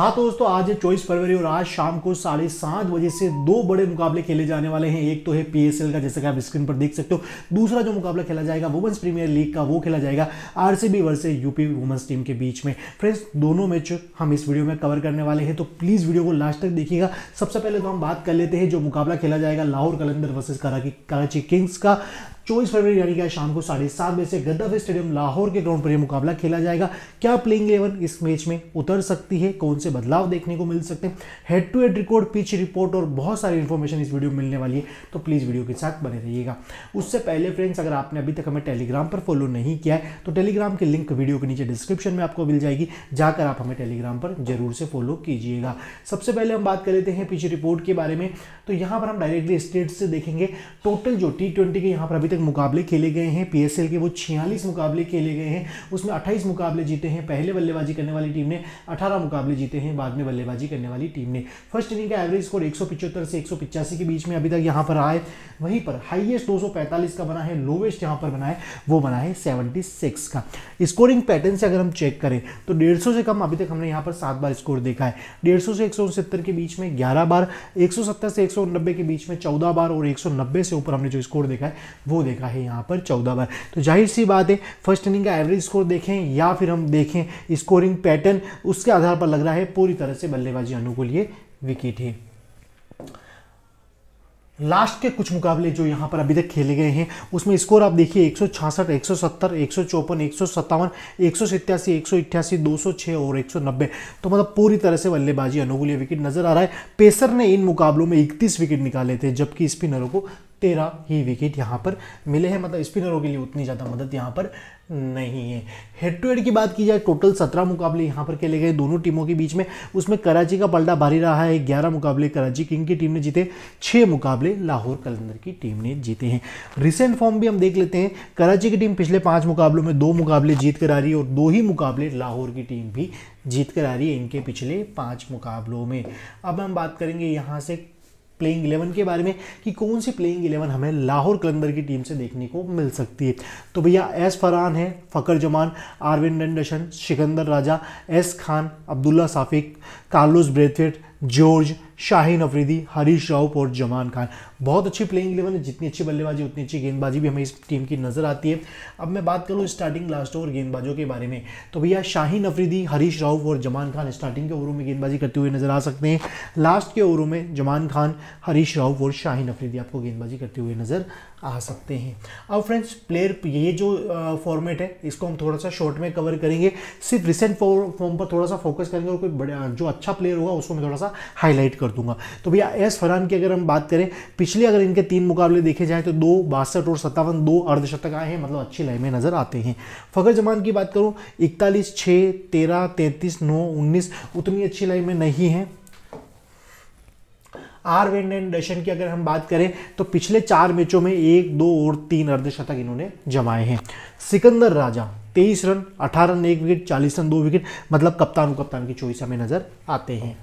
हाँ तो दोस्तों आज है चौबीस फरवरी और आज शाम को साढ़े सात बजे से दो बड़े मुकाबले खेले जाने वाले हैं एक तो है पीएसएल का जैसे कि आप स्क्रीन पर देख सकते हो दूसरा जो मुकाबला खेला जाएगा वुमेंस प्रीमियर लीग का वो खेला जाएगा RCB versus UP women's team के बीच में फ्रेंड्स दोनों मैच हम इस वीडियो में कवर करने वाले हैं तो प्लीज़ वीडियो को लास्ट तक देखिएगा सबसे पहले तो हम बात कर लेते हैं जो मुकाबला खेला जाएगा लाहौर कलंदर वर्सेज कराची किंग्स का चौबीस फरवरी यानी कि शाम को साढ़े सात बजे से गद्दाफी स्टेडियम लाहौर के ग्राउंड पर यह मुकाबला खेला जाएगा क्या प्लेइंग इलेवन इस मैच में उतर सकती है कौन से बदलाव देखने को मिल सकते हैं head to head record pitch report और बहुत सारी इन्फॉर्मेशन इस वीडियो में मिलने वाली है तो प्लीज़ वीडियो के साथ बने रहिएगा उससे पहले फ्रेंड्स अगर आपने अभी तक हमें टेलीग्राम पर फॉलो नहीं किया है तो टेलीग्राम की लिंक वीडियो के नीचे डिस्क्रिप्शन में आपको मिल जाएगी जाकर आप हमें टेलीग्राम पर जरूर से फॉलो कीजिएगा सबसे पहले हम बात कर लेते हैं पिच रिपोर्ट के बारे में तो यहाँ पर हम डायरेक्टली स्टेट से देखेंगे टोटल जो टी के यहाँ पर अभी तक मुकाबले खेले गए हैं पीएसएल के वो छियालीस मुकाबले खेले गए हैं उसमें अट्ठाईस मुकाबले जीते हैं पहले बल्लेबाजी करने वाली टीम ने अठारह मुकाबले जीते हैं बाद में बल्लेबाजी करने वाली टीम ने फर्स्ट इनिंग का एवरेज स्कोर एक से एक के बीच में अभी तक यहाँ पर आए वहीं पर हाइएस्ट दो का बना है लोवेस्ट यहाँ पर बना है वो बना है सेवेंटी का स्कोरिंग पैटर्न से अगर हम चेक करें तो डेढ़ से कम अभी तक हमने यहाँ पर सात बार स्कोर देखा है डेढ़ से एक के बीच में ग्यारह बार एक से एक के बीच में चौदह बार और एक से ऊपर हमने जो स्कोर देखा है वो देखा है यहाँ पर चौदह बार तो जाहिर सी बात है फर्स्ट इनिंग का एवरेज स्कोर देखें या फिर हम देखें स्कोरिंग पैटर्न उसके आधार पर लग रहा है पूरी तरह से बल्लेबाजी अनुकूल ये विकेट है लास्ट के कुछ मुकाबले जो यहाँ पर अभी तक खेले गए हैं उसमें स्कोर आप देखिए एक सौ छियासठ एक सौ सत्तर और 190 तो मतलब पूरी तरह से बल्लेबाजी अनुकूल विकेट नजर आ रहा है पेसर ने इन मुकाबलों में 31 विकेट निकाले थे जबकि स्पिनरों को तेरह ही विकेट यहाँ पर मिले हैं मतलब स्पिनरों के लिए उतनी ज़्यादा मदद यहाँ पर नहीं है हेड टू हेड की बात की जाए टोटल सत्रह मुकाबले यहाँ पर खेले गए दोनों टीमों के बीच में उसमें कराची का पलटा भारी रहा है ग्यारह मुकाबले कराची किंग की टीम ने जीते छः मुकाबले लाहौर कलंदर की टीम ने जीते हैं रिसेंट फॉर्म भी हम देख लेते हैं कराची की टीम पिछले पाँच मुकाबलों में दो मुकाबले जीत कर आ रही है और दो ही मुकाबले लाहौर की टीम भी जीत कर आ रही है इनके पिछले पाँच मुकाबलों में अब हम बात करेंगे यहाँ से प्लेइंग इलेवन के बारे में कि कौन सी प्लेइंग इलेवन हमें लाहौर कलंदर की टीम से देखने को मिल सकती है तो भैया एस फरहान है फ़कर जमान आरविंद डंडशन Sikandar Raza S Khan Abdullah Shafique Carlos Brathwaite George Shaheen Afridi Haris Rauf और जमान खान बहुत अच्छी प्लेइंग इलेवन है जितनी अच्छी बल्लेबाजी उतनी अच्छी गेंदबाजी भी हमें इस टीम की नज़र आती है अब मैं बात करूँ स्टार्टिंग लास्ट ओवर गेंदबाजों के बारे में तो भैया शाहीन अफरीदी हरीश राउफ और जमान खान स्टार्टिंग के ओवरों में गेंदबाजी करते हुए नज़र आ सकते हैं लास्ट के ओवरों में जमान खान हरीश राउफ और शाहीन अफरीदी आपको गेंदबाजी करते हुए नज़र आ सकते हैं अब फ्रेंड्स प्लेयर ये जो फॉर्मेट है इसको हम थोड़ा सा शॉर्ट में कवर करेंगे सिर्फ रिसेंट फॉर्म पर थोड़ा सा फोकस करेंगे और कोई बड़ा जो अच्छा प्लेयर होगा उसको मैं थोड़ा सा हाईलाइट कर दूंगा तो भैया एस फरहान की अगर हम बात करें पिछले अगर इनके तीन मुकाबले देखे जाए तो दो बासठ और सत्तावन दो अर्धशतक आए हैं मतलब अच्छी लाइन में नजर आते हैं फखर जमान की बात करूँ इकतालीस छः तेरह तैंतीस नौ उन्नीस उतनी अच्छी लाइन में नहीं है आर वेन एंड डशन की अगर हम बात करें तो पिछले चार मैचों में एक दो और तीन अर्धशतक इन्होंने जमाए हैं सिकंदर राजा तेईस रन अठारह रन एक विकेट चालीस रन दो विकेट मतलब कप्तान कप्तान की चॉइस हमें नज़र आते हैं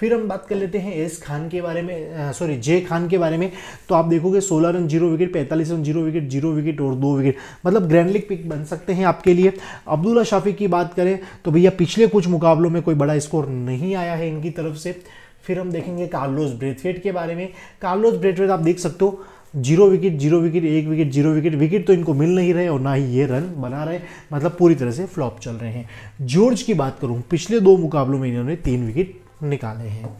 फिर हम बात कर लेते हैं एस खान के बारे में सॉरी जे खान के बारे में तो आप देखोगे 16 run zero wicket 45 run zero wicket zero wicket और दो विकेट मतलब ग्रैंड लीग पिक बन सकते हैं आपके लिए अब्दुल्ला शाफिक की बात करें तो भैया पिछले कुछ मुकाबलों में कोई बड़ा स्कोर नहीं आया है इनकी तरफ से फिर हम देखेंगे कार्लोस ब्रेथवेट के बारे में कार्लोस ब्रेथवेट आप देख सकते हो जीरो विकेट जीरो विकेट एक विकेट जीरो विकेट विकेट तो इनको मिल नहीं रहे और ना ही ये रन बना रहे मतलब पूरी तरह से फ्लॉप चल रहे हैं जॉर्ज की बात करूँ पिछले दो मुकाबलों में इन्होंने तीन विकेट निकाले हैं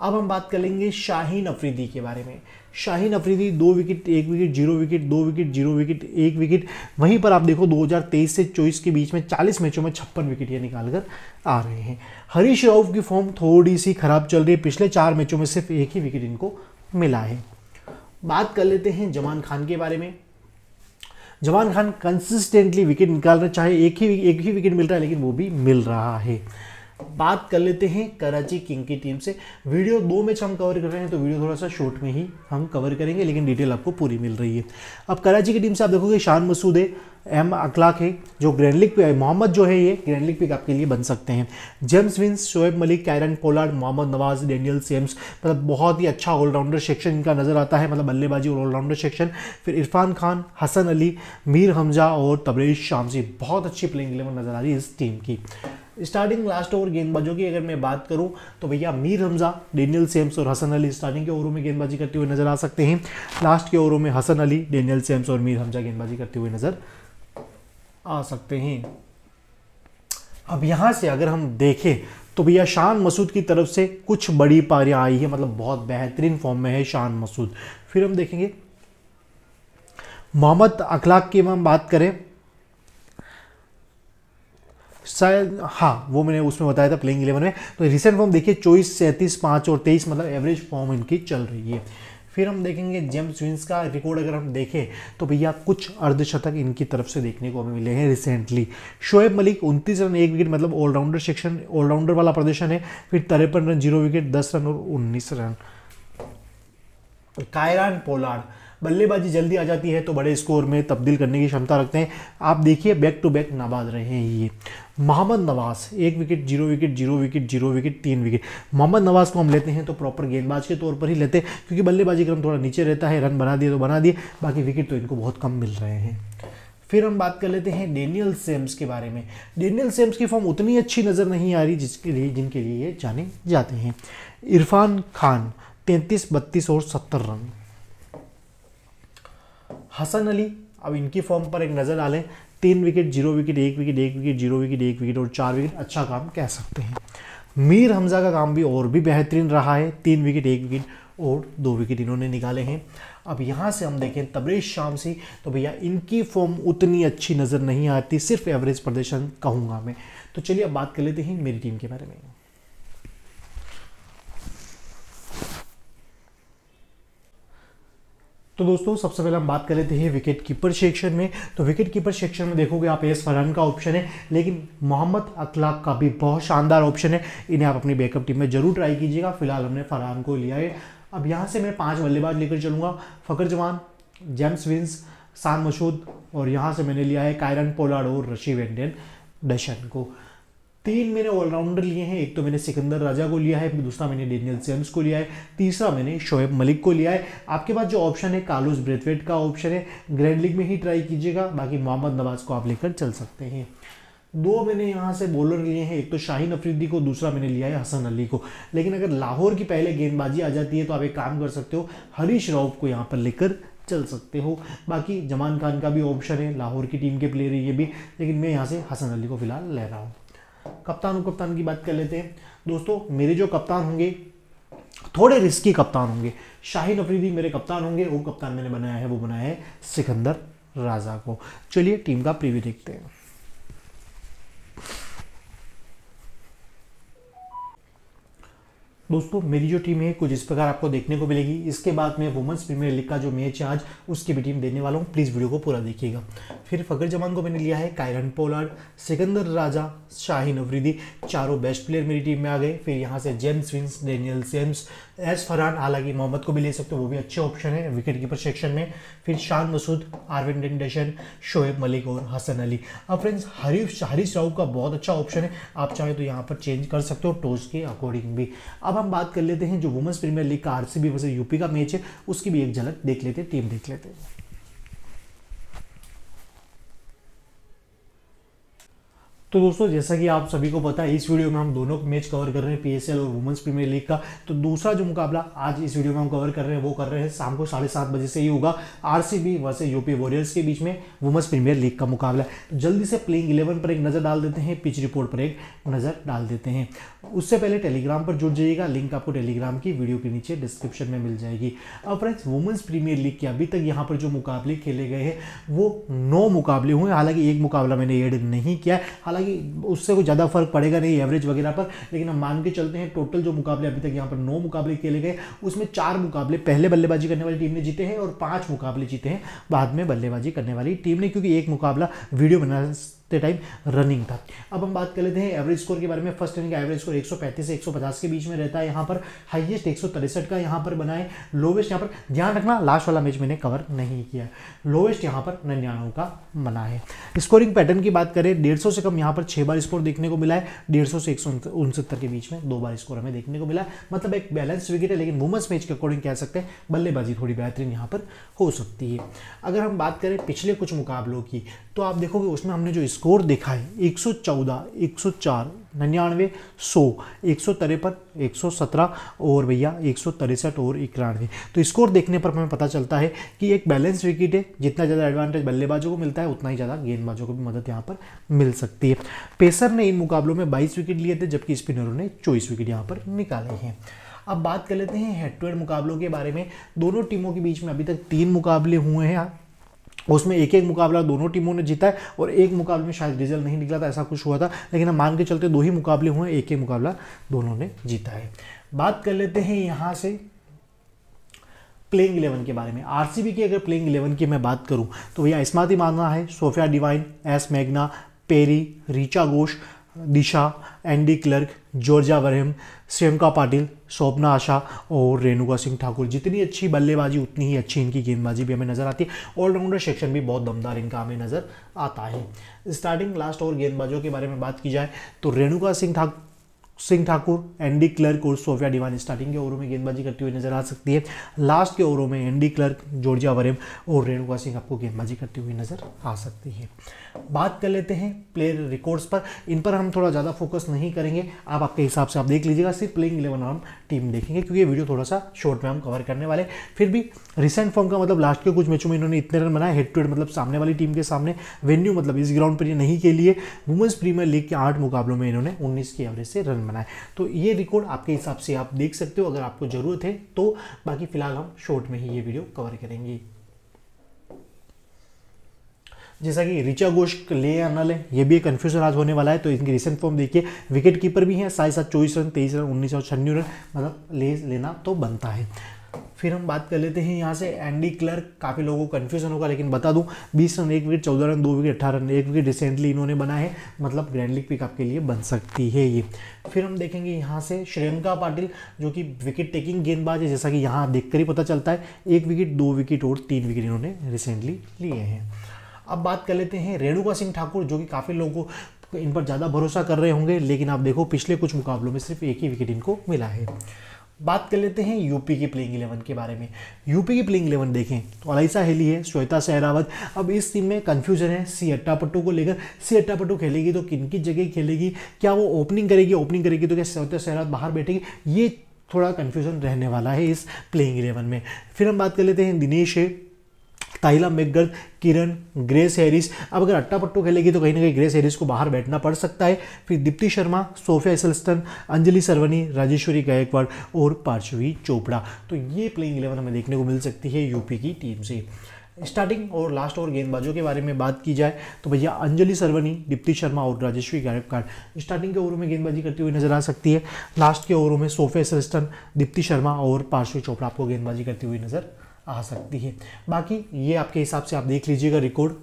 अब हम बात कर लेंगे शाहीन अफरीदी के बारे में शाहीन अफरीदी दो विकेट एक विकेट जीरो विकेट दो विकेट जीरो विकेट एक विकेट वहीं पर आप देखो 2023 से 24 के बीच में 40 मैचों में छप्पन विकेट ये निकाल कर आ रहे हैं हरीश राउफ की फॉर्म थोड़ी सी खराब चल रही है पिछले चार मैचों में सिर्फ एक ही विकेट इनको मिला है बात कर लेते हैं जमान खान के बारे में जमान खान कंसिस्टेंटली विकेट निकाल रहे चाहे एक ही एक ही विकेट मिल रहा है लेकिन वो भी मिल रहा है बात कर लेते हैं कराची किंग की टीम से वीडियो दो मैच हम कवर कर रहे हैं तो वीडियो थोड़ा सा शॉर्ट में ही हम कवर करेंगे लेकिन डिटेल आपको पूरी मिल रही है अब कराची की टीम से आप देखोगे शान मसूद है एम अखलाक है जो ग्रैंड लीग पे मोहम्मद जो है ये ग्रैंड लीग पिक आपके लिए बन सकते हैं James Vince Shoaib Malik Kieron Pollard Mohammad Nawaz Daniel Sams मतलब बहुत ही अच्छा ऑलराउंडर सेक्शन इनका नज़र आता है मतलब बल्लेबाजी और ऑलराउंडर सेक्शन फिर इरफान खान हसन अली मीर हमजा और तबरेज शामसी बहुत अच्छी प्लेइंग इलेवन नज़र आ रही है इस टीम की स्टार्टिंग लास्ट ओवर गेंदबाजों की अगर मैं बात करूं तो भैया मीर हमजा डेनियल सेम्स और हसन अली स्टार्टिंग के ओवरों में गेंदबाजी करते हुए नजर आ सकते हैं लास्ट के ओवरों में हसन अली डेनियल सेम्स और मीर हमजा गेंदबाजी करते हुए नजर आ सकते हैं अब यहां से अगर हम देखें तो भैया शान मसूद की तरफ से कुछ बड़ी पारियां आई है मतलब बहुत बेहतरीन फॉर्म में है शान मसूद फिर हम देखेंगे मोहम्मद अखलाक की हम बात करें शायद हाँ वो मैंने उसमें बताया था प्लेइंग इलेवन में तो रिसेंट फॉर्म देखिए चौबीस सैंतीस पाँच और तेईस मतलब एवरेज फॉर्म इनकी चल रही है फिर हम देखेंगे जेम्स विंस का रिकॉर्ड अगर हम देखें तो भैया कुछ अर्धशतक इनकी तरफ से देखने को हमें मिले हैं रिसेंटली शोएब मलिक 29 रन एक विकेट मतलब ऑलराउंडर सेक्शन ऑलराउंडर वाला प्रदर्शन है फिर तिरपन रन जीरो विकेट 10 रन और 19 रन कायरान पोलार्ड बल्लेबाजी जल्दी आ जाती है तो बड़े स्कोर में तब्दील करने की क्षमता रखते हैं आप देखिए बैक टू बैक नाबाद रहे हैं ये मोहम्मद नवाज एक wicket zero wicket zero wicket zero wicket तीन विकेट मोहम्मद नवाज को हम लेते हैं तो प्रॉपर गेंदबाज के तौर पर ही लेते हैं क्योंकि बल्लेबाजी क्रम थोड़ा नीचे रहता है रन बना दिए तो बना दिए बाकी विकेट तो इनको बहुत कम मिल रहे हैं फिर हम बात कर लेते हैं डेनियल सेम्स के बारे में डेनियल सेम्स की फॉर्म उतनी अच्छी नज़र नहीं आ रही जिसके लिए जिनके लिए ये जाने जाते हैं इरफान खान तैंतीस बत्तीस और सत्तर रन हसन अली अब इनकी फॉर्म पर एक नज़र डालें तीन विकेट जीरो विकेट एक विकेट एक विकेट जीरो विकेट एक विकेट और चार विकेट अच्छा काम कह सकते हैं मीर हमज़ा का काम भी और भी बेहतरीन रहा है तीन विकेट एक विकेट और दो विकेट इन्होंने निकाले हैं अब यहाँ से हम देखें तबरेज शाम से तो भैया इनकी फॉर्म उतनी अच्छी नज़र नहीं आती सिर्फ एवरेज प्रदर्शन कहूँगा मैं तो चलिए अब बात कर लेते हैं मेरी टीम के बारे में तो दोस्तों सबसे पहले हम बात कर लेते हैं विकेट कीपर सेक्शन में तो विकेट कीपर सेक्शन में देखोगे आप एस फरहान का ऑप्शन है लेकिन मोहम्मद अखलाक का भी बहुत शानदार ऑप्शन है इन्हें आप अपनी बैकअप टीम में ज़रूर ट्राई कीजिएगा फिलहाल हमने फरहान को लिया है अब यहाँ से मैं पाँच बल्लेबाज लेकर चलूँगा फ़खर जवान जेम्स विंस शान मशहूद और यहाँ से मैंने लिया है कायरन पोलाड और रशी वेंडन डशन को तीन मैंने ऑलराउंडर लिए हैं एक तो मैंने सिकंदर राजा को लिया है दूसरा मैंने डेनियल सेम्स को लिया है तीसरा मैंने शोएब मलिक को लिया है आपके पास जो ऑप्शन है कार्लोस ब्रेथवेट का ऑप्शन है ग्रैंड लीग में ही ट्राई कीजिएगा बाकी मोहम्मद नवाज को आप लेकर चल सकते हैं दो मैंने यहाँ से बॉलर लिए हैं एक तो शाहीन अफरीदी को दूसरा मैंने लिया है हसन अली को लेकिन अगर लाहौर की पहले गेंदबाजी आ जाती है तो आप एक काम कर सकते हो हरीश राउत को यहाँ पर लेकर चल सकते हो बाकी जमान खान का भी ऑप्शन है लाहौर की टीम के प्लेयर ये भी लेकिन मैं यहाँ से हसन अली को फिलहाल ले रहा हूँ कप्तान कप्तान की बात कर लेते हैं दोस्तों मेरे जो कप्तान होंगे थोड़े रिस्की कप्तान होंगे शाहिन अफरीदी मेरे कप्तान होंगे वो कप्तान मैंने बनाया है वो बनाया है सिकंदर राजा को चलिए टीम का प्रीव्यू देखते हैं दोस्तों मेरी जो टीम है कुछ इस प्रकार आपको देखने को मिलेगी इसके बाद मैं वुमेंस प्रीमियर लीग का जो मैच है आज उसकी भी टीम देने वाला हूँ प्लीज़ वीडियो को पूरा देखिएगा फिर फकर जमान को मैंने लिया है कायरन पोलर सिकंदर राजा शाहिन अफरीदी चारों बेस्ट प्लेयर मेरी टीम में आ गए फिर यहाँ से James Vince Daniel Sams S Farhan हालांकि मोहम्मद को भी ले सकते हो वो भी अच्छे ऑप्शन है विकेट कीपर सेक्शन में फिर शान मसूद आरविन डेंडेशन शोएब मलिक और हसन अली अब फ्रेंड्स हरीश हरीश राव का बहुत अच्छा ऑप्शन है आप चाहे तो यहाँ पर चेंज कर सकते हो टोस के अकॉर्डिंग भी अब हम बात कर लेते हैं जो वुमेंस प्रीमियर लीग का आरसीबी वैसे यूपी का मैच है उसकी भी एक झलक देख लेते टीम देख लेते हैं तो दोस्तों जैसा कि आप सभी को पता है इस वीडियो में हम दोनों मैच कवर कर रहे हैं पीएसएल और वुमेंस प्रीमियर लीग का तो दूसरा जो मुकाबला आज इस वीडियो में हम कवर कर रहे हैं वो कर रहे हैं शाम को साढ़े सात बजे से ही होगा आरसीबी वर्से यूपी वॉरियर्स के बीच में वुमेंस प्रीमियर लीग का मुकाबला तो जल्दी से प्लेइंग इलेवन पर एक नज़र डाल देते हैं पिच रिपोर्ट पर एक नज़र डाल देते हैं उससे पहले टेलीग्राम पर जुड़ जाइएगा लिंक आपको टेलीग्राम की वीडियो के नीचे डिस्क्रिप्शन में मिल जाएगी अब फ्रेंड्स वुमेंस प्रीमियर लीग के अभी तक यहाँ पर जो मुकाबले खेले गए हैं वो नौ मुकाबले हुए हालांकि एक मुकाबला मैंने एड नहीं किया हालांकि उससे कोई ज़्यादा फर्क पड़ेगा नहीं एवरेज वगैरह पर लेकिन हम मान के चलते हैं टोटल जो मुकाबले अभी तक यहाँ पर नौ मुकाबले खेले गए उसमें चार मुकाबले पहले बल्लेबाजी करने वाली टीम ने जीते हैं और पाँच मुकाबले जीते हैं बाद में बल्लेबाजी करने वाली टीम ने क्योंकि एक मुकाबला वीडियो बना द टाइम रनिंग था अब हम बात कर लेते हैं एवरेज स्कोर के बारे में फर्स्ट इनिंग का एवरेज स्कोर 135 से 150 के बीच में रहता है यहाँ पर हाईएस्ट एक का यहाँ पर बनाए लोवेस्ट यहाँ पर ध्यान रखना लास्ट वाला मैच मैंने कवर नहीं किया लोवेस्ट यहाँ पर निन्यानवे का बना है स्कोरिंग पैटर्न की बात करें डेढ़ से कम यहाँ पर छः बार स्कोर देखने को मिला है डेढ़ से एक के बीच में दो बार स्कोर हमें देखने को मिला मतलब एक बैलेंस विकेट है लेकिन वुमेंस मैच के अकॉर्डिंग कह सकते हैं बल्लेबाजी थोड़ी बेहतरीन यहाँ पर हो सकती है अगर हम बात करें पिछले कुछ मुकाबलों की तो आप देखोगे उसमें हमने जो स्कोर दिखाए 114, 104, निन्यानवे सौ एक सौ तिरपन एक सौ सत्रह और भैया एक सौ तिरसठ और इक्यानवे तो स्कोर देखने पर हमें पता चलता है कि एक बैलेंस विकेट है जितना ज़्यादा एडवांटेज बल्लेबाजों को मिलता है उतना ही ज़्यादा गेंदबाजों को भी मदद यहाँ पर मिल सकती है पेसर ने इन मुकाबलों में बाईस विकेट लिए थे जबकि स्पिनरों ने चौबीस विकेट यहाँ पर निकाले हैं अब बात कर लेते हैं हेड टू हेड मुकाबलों के बारे में दोनों टीमों के बीच में अभी तक तीन मुकाबले हुए हैं उसमें एक एक मुकाबला दोनों टीमों ने जीता है और एक मुकाबले में शायद रिजल्ट नहीं निकला था ऐसा कुछ हुआ था लेकिन हम मान के चलते दो ही मुकाबले हुए एक एक मुकाबला दोनों ने जीता है बात कर लेते हैं यहाँ से प्लेइंग इलेवन के बारे में आरसीबी की अगर प्लेइंग इलेवन की मैं बात करूं तो भैया इसमाती मानना है सोफिया डिवाइन एस मैगना Perry Richa Ghosh Disha N de Klerk Georgia Wareham Shreyanka Patil Swapna Asha और रेणुका सिंह ठाकुर जितनी अच्छी बल्लेबाजी उतनी ही अच्छी इनकी गेंदबाजी भी हमें नज़र आती है ऑलराउंडर सेक्शन भी बहुत दमदार इनका हमें नज़र आता है स्टार्टिंग लास्ट और गेंदबाजों के बारे में बात की जाए तो रेणुका सिंह ठाकुर सिंह ठाकुर एनडी क्लर्क और सोफिया डिवान स्टार्टिंग के ओवरों में गेंदबाजी करती हुई नजर आ सकती है लास्ट के ओवरों में एनडी क्लर्क जॉर्जिया वरेम और रेणुका सिंह आपको गेंदबाजी करती हुई नजर आ सकती है बात कर लेते हैं प्लेयर रिकॉर्ड्स पर इन पर हम थोड़ा ज़्यादा फोकस नहीं करेंगे आप आपके हिसाब से आप देख लीजिएगा सिर्फ प्लेइंग इलेवन और टीम देखेंगे क्योंकि ये वीडियो थोड़ा सा शॉर्ट में हम कवर करने वाले फिर भी रिसेंट फॉर्म का मतलब लास्ट के कुछ मैचों में इन्होंने इतने रन बनाए हेड टू हेड मतलब सामने वाली टीम के सामने वेन्यू मतलब इस ग्राउंड पर ये नहीं के लिए वुमेंस प्रीमियर लीग के आठ मुकाबलों में इन्होंने उन्नीस की एवरेज से रन बनाए तो ये रिकॉर्ड आपके हिसाब से आप देख सकते हो अगर आपको ज़रूरत है तो बाकी फिलहाल हम शॉर्ट में ही ये वीडियो कवर करेंगे जैसा कि रिचा घोष ले या ना ले ये भी एक कन्फ्यूजन आज होने वाला है तो इनकी रिसेंट फॉर्म देखिए विकेट कीपर भी हैं साढ़े सात चौबीस रन तेईस रन उन्नीस और छन्नी रन मतलब ले लेना तो बनता है फिर हम बात कर लेते हैं यहाँ से एंडी क्लर्क काफ़ी लोगों को कन्फ्यूजन होगा लेकिन बता दूँ बीस रन एक विकेट चौदह रन दो विकेट अट्ठारह रन एक विकेट रिसेंटली इन्होंने बना है मतलब ग्रैंड लीग पिक आपके लिए बन सकती है ये फिर हम देखेंगे यहाँ से श्रेयंका पाटिल जो कि विकेट टेकिंग गेंदबाज है जैसा कि यहाँ देख ही पता चलता है एक विकेट दो विकेट और तीन विकेट इन्होंने रिसेंटली लिए हैं अब बात कर लेते हैं रेणुका सिंह ठाकुर जो कि काफ़ी लोगों को इन पर ज़्यादा भरोसा कर रहे होंगे लेकिन आप देखो पिछले कुछ मुकाबलों में सिर्फ एक ही विकेट इनको मिला है बात कर लेते हैं यूपी की प्लेइंग इलेवन के बारे में यूपी की प्लेइंग इलेवन देखें तो अलाइसा हेली है श्वेता सहरावत अब इस टीम में कन्फ्यूजन है सी अट्टापट्टू को लेकर सी अट्टापट्टू खेलेगी तो किन की जगह खेलेगी क्या वो ओपनिंग करेगी ओपनिंग करेगी तो क्या श्वेता सहरावत बाहर बैठेगी ये थोड़ा कन्फ्यूजन रहने वाला है इस प्लेइंग इलेवन में फिर हम बात कर लेते हैं दिनेश है ताहिला मेगर्द किरण ग्रेस हैरिस अब अगर अट्टा पट्टू खेलेगी तो कहीं ना कहीं ग्रेस हैरिस को बाहर बैठना पड़ सकता है फिर दीप्ति शर्मा सोफिया एसलस्टन अंजलि सरवनी राजेश्वरी गायकवाड़ और पार्श्वी चोपड़ा तो ये प्लेइंग इलेवन हमें देखने को मिल सकती है यूपी की टीम से स्टार्टिंग और लास्ट और गेंदबाजों के बारे में बात की जाए तो भैया अंजलि सरवनी दीप्ति शर्मा और राजेश्वरी गायकवाड़ स्टार्टिंग के ओवरों में गेंदबाजी करती हुई नजर आ सकती है लास्ट के ओवरों में सोफे सलस्टन दीप्ति शर्मा और पार्श्वी चोपड़ा आपको गेंदबाजी करती हुई नजर आ सकती है बाकी ये आपके हिसाब से आप देख लीजिएगा रिकॉर्ड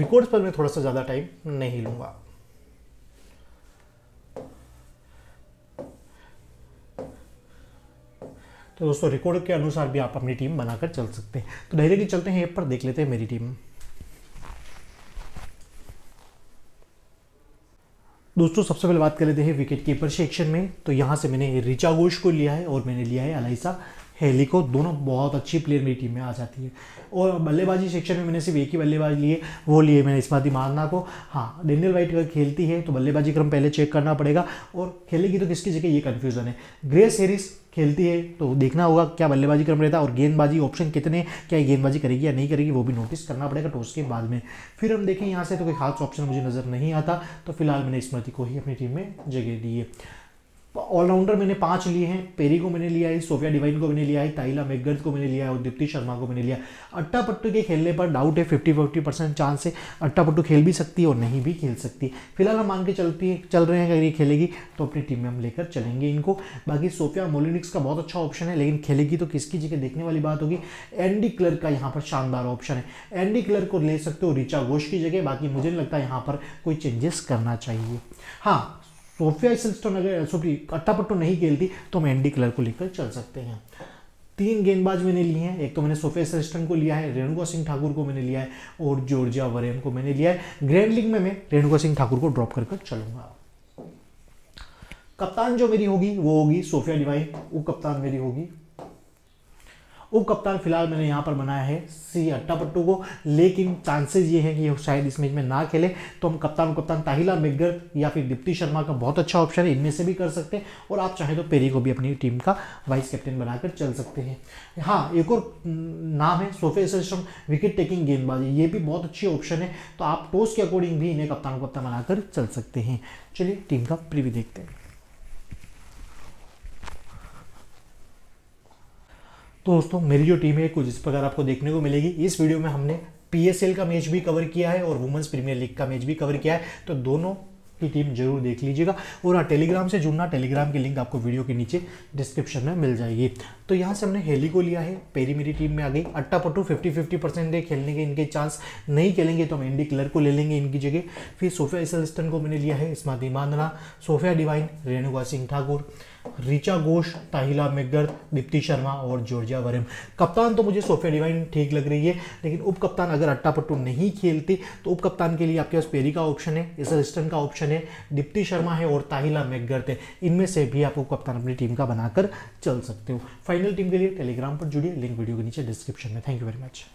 रिकॉर्ड्स पर मैं थोड़ा सा ज़्यादा टाइम नहीं लूंगा तो दोस्तों रिकॉर्ड के अनुसार भी आप अपनी टीम बनाकर चल सकते हैं तो डायरेक्टली चलते हैं ऐप पर देख लेते हैं मेरी टीम दोस्तों सबसे पहले बात कर लेते हैं विकेट कीपर सेक्शन में तो यहाँ से मैंने रिचा घोष को लिया है और मैंने लिया है अलाइसा हेली को दोनों बहुत अच्छी प्लेयर मेरी टीम में आ जाती है और बल्लेबाजी सेक्शन में मैंने सिर्फ एक ही बल्लेबाज लिए वो लिए मैंने इस्माती मारना को हाँ डेनियल वाइट अगर खेलती है तो बल्लेबाजी क्रम पहले चेक करना पड़ेगा और खेलेगी तो किसकी जगह ये कन्फ्यूज़न है ग्रेस हेरिस खेलती है तो देखना होगा क्या बल्लेबाजी क्रम रहता है और गेंदबाजी ऑप्शन कितने क्या गेंदबाजी करेगी या नहीं करेगी वो भी नोटिस करना पड़ेगा टॉस के बाद में फिर हम देखें यहाँ से तो कोई खास ऑप्शन मुझे नज़र नहीं आता तो फिलहाल मैंने स्मृति को ही अपनी टीम में जगह दी है ऑलराउंडर मैंने पांच लिए हैं पेरी को मैंने लिया है सोफिया डिवाइन को मैंने लिया है ताइला मेगर्ज को मैंने लिया है और दीप्ति शर्मा को मैंने लिया अट्टा पट्टू के खेलने पर डाउट है फिफ्टी फिफ्टी परसेंट चांस है अट्टा पट्टू खेल भी सकती है और नहीं भी खेल सकती फिलहाल हम मान के चलती है चल रहे हैं अगर ये खेलेगी तो अपनी टीम में हम लेकर चलेंगे इनको बाकी सोफिया मोलिनिक्स का बहुत अच्छा ऑप्शन है लेकिन खेलेगी तो किसकी जगह देखने वाली बात होगी एंडी क्लर्क का यहाँ पर शानदार ऑप्शन है एंडी क्लर्क को ले सकते हो रिचा घोष की जगह बाकी मुझे नहीं लगता यहाँ पर कोई चेंजेस करना चाहिए हाँ सोफिया सिल्स्टन अगर सुप्री तो अट्टापट्टू नहीं खेलती तो हम एंडी क्लर को लेकर चल सकते हैं तीन गेंदबाज मैंने लिए हैं एक तो मैंने सोफिया सिस्टन को लिया है रेणुका सिंह ठाकुर को मैंने लिया है और जॉर्जिया वरेम को मैंने लिया है ग्रैंड लीग में मैं रेणुका सिंह ठाकुर को ड्रॉप कर कर चलूंगा कप्तान जो मेरी होगी वो होगी सोफिया डिवाइन वो कप्तान मेरी होगी उप कप्तान फिलहाल मैंने यहाँ पर बनाया है सी अट्टापट्टू को लेकिन चांसेस ये है कि शायद इस मैच में ना खेले तो हम कप्तान कप्तान ताहिला मेगर या फिर दीप्ति शर्मा का बहुत अच्छा ऑप्शन है इनमें से भी कर सकते हैं और आप चाहें तो पेरी को भी अपनी टीम का वाइस कैप्टन बनाकर चल सकते हैं हाँ एक और नाम है सोफे सिस्टम विकेट टेकिंग गेंदबाजी ये भी बहुत अच्छी ऑप्शन है तो आप टॉस के अकॉर्डिंग भी इन्हें कप्तान कप्तान बनाकर चल सकते हैं चलिए टीम का प्रीव्यू देखते हैं तो दोस्तों मेरी जो टीम है कुछ इस प्रकार आपको देखने को मिलेगी इस वीडियो में हमने पी का मैच भी कवर किया है और वुमेंस प्रीमियर लीग का मैच भी कवर किया है तो दोनों की टीम जरूर देख लीजिएगा और हाँ टेलीग्राम से जुड़ना टेलीग्राम की लिंक आपको वीडियो के नीचे डिस्क्रिप्शन में मिल जाएगी तो यहाँ से हमने हेली को लिया है पेरी मेरी टीम में आ गई Athapaththu fifty fifty percent है खेलने के इनके चांस नहीं खेलेंगे तो हम एंडी क्लर को ले लेंगे इनकी जगह फिर सोफिया इसलिस्टन को मैंने लिया है इसमा दिमांदना Sophia Devine Renuka Singh Thakur Richa Ghosh Tahlia McGrath Deepti Sharma और जॉर्जिया वरिम कप्तान तो मुझे सोफिया डिवाइन ठीक लग रही है लेकिन उप कप्तान अगर अट्टा पट्टू नहीं खेलती तो उप कप्तान के लिए आपके पास पेरी का ऑप्शन है इस असिस्टेंट का ऑप्शन है दीप्ति शर्मा है और ताहिला मेगर्द है इनमें से भी आप उप कप्तान अपनी टीम का बनाकर चल सकते हो फाइनल टीम के लिए टेलीग्राम पर जुड़िए लिंक वीडियो के नीचे डिस्क्रिप्शन में थैंक यू वेरी मच